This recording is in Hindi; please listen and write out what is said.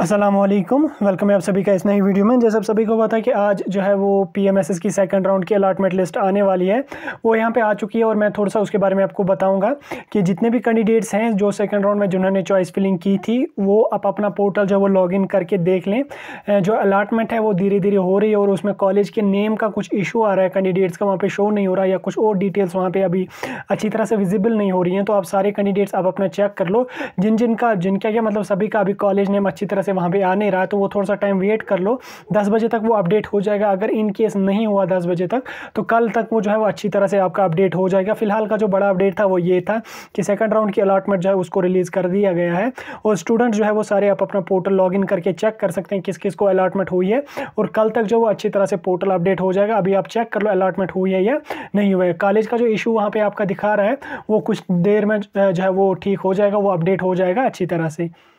असलम वेलकम है आप सभी का इस नई वीडियो में जैसे आप सभी को पता है कि आज जो है वो पीएमएसएस की सेकंड राउंड की अलाटमेंट लिस्ट आने वाली है वो यहाँ पे आ चुकी है और मैं थोड़ा सा उसके बारे में आपको बताऊंगा कि जितने भी कैंडिडेट्स हैं जो सेकंड राउंड में जिन्होंने चॉइस फिलिंग की थी वो आप अपना पोर्टल जो है वो इन करके देख लें जो अलाटमेंट है वो धीरे धीरे हो रही है और उसमें कॉलेज के नेम का कुछ इशू आ रहा है कैंडिडेट्स का वहाँ पर शो नहीं हो रहा या कुछ और डिटेल्स वहाँ पर अभी अच्छी तरह से विजिबल नहीं हो रही हैं तो आप सारे कैंडिडेट्स आप अपना चेक कर लो जिन जिनका जिनका क्या मतलब सभी का अभी कॉलेज नेम अच्छी तरह से से वहाँ पर आ नहीं रहा तो वो थोड़ा सा टाइम वेट कर लो दस बजे तक वो अपडेट हो जाएगा अगर इन केस नहीं हुआ दस बजे तक तो कल तक वो जो है वो अच्छी तरह से आपका अपडेट हो जाएगा फिलहाल का जो बड़ा अपडेट था वो ये था कि सेकंड राउंड की अलाटमेंट जो है उसको रिलीज़ कर दिया गया है और स्टूडेंट जो है वो सारे आप अपना पोर्टल लॉगिन करके चेक कर सकते हैं किस किस को अलाटमेंट हुई है और कल तक जो वो अच्छी तरह से पोर्टल अपडेट हो जाएगा अभी आप चेक कर लो अलाटमेंट हुई है या नहीं हुआ है कॉलेज का जो इशू वहाँ पर आपका दिखा रहा है वो कुछ देर में जो है वो ठीक हो जाएगा वो अपडेट हो जाएगा अच्छी तरह से